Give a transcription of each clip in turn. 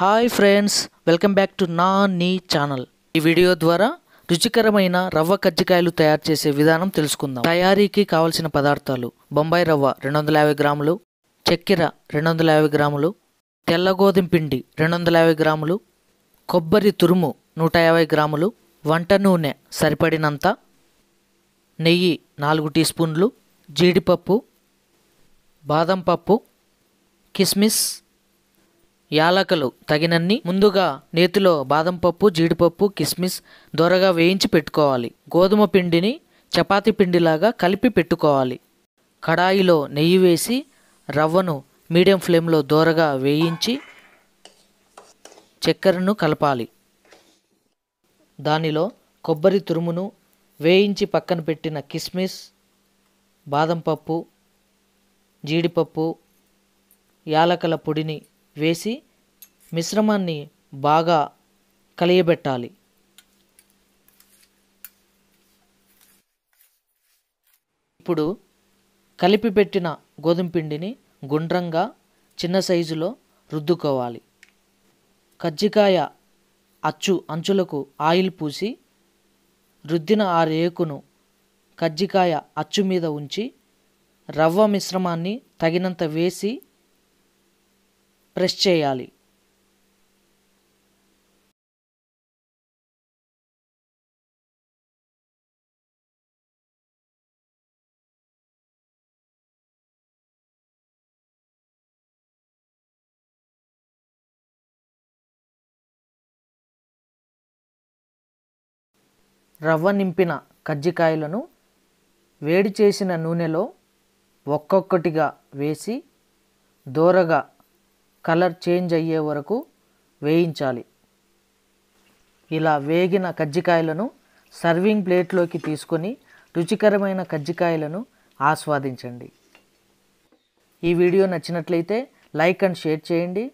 hi friends welcome back to నా నీ channel ఈ వీడియో ద్వారా రుచికరమైన రవ్వ కజ్జికాయలు తయారు చేసే విధానం తెలుసుకుందాం తయారీకి కావలసిన పదార్థాలు బొంబాయి రవ్వ రెండు వందల యాభై గ్రాములు చక్కెర రెండు వందల యాభై గ్రాములు తెల్ల గోధుమ పిండి రెండు వందల యాభై గ్రాములు కొబ్బరి తురుము నూట యాభై గ్రాములు వంట నూనె సరిపడినంత నెయ్యి నాలుగు టీ స్పూన్లు జీడిపప్పు బాదం పప్పు కిస్మిస్ యాలకలు తగినన్ని ముందుగా నేతిలో బాదంపప్పు జీడిపప్పు కిస్మిస్ దొరగా వేయించి పెట్టుకోవాలి గోధుమ పిండిని చపాతి పిండిలాగా కలిపి పెట్టుకోవాలి కడాయిలో నెయ్యి వేసి రవ్వను మీడియం ఫ్లేమ్లో దోరగా వేయించి చక్కెరను కలపాలి దానిలో కొబ్బరి తురుమును వేయించి పక్కన పెట్టిన కిస్మిస్ బాదంపప్పు జీడిపప్పు యాలకల పొడిని వేసి మిశ్రమాన్ని బాగా కలియబెట్టాలి ఇప్పుడు కలిపి పెట్టిన గోధుమ పిండిని గుండ్రంగా చిన్న సైజులో రుద్దుకోవాలి కజ్జికాయ అచ్చు అంచులకు ఆయిల్ పూసి రుద్దిన ఆ రేకును కజ్జికాయ అచ్చు మీద ఉంచి రవ్వ మిశ్రమాన్ని తగినంత వేసి ప్రెస్ చేయాలి రవ్వ నింపిన కజ్జికాయలను వేడి చేసిన నూనెలో ఒక్కొక్కటిగా వేసి దోరగా కలర్ చేంజ్ అయ్యే వరకు వేయించాలి ఇలా వేగిన కజ్జికాయలను సర్వింగ్ ప్లేట్లోకి తీసుకొని రుచికరమైన కజ్జికాయలను ఆస్వాదించండి ఈ వీడియో నచ్చినట్లయితే లైక్ అండ్ షేర్ చేయండి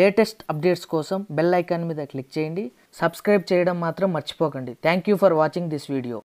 లేటెస్ట్ అప్డేట్స్ కోసం బెల్ ఐకాన్ మీద క్లిక్ చేయండి సబ్స్క్రైబ్ చేయడం మాత్రం మర్చిపోకండి thank you for watching this video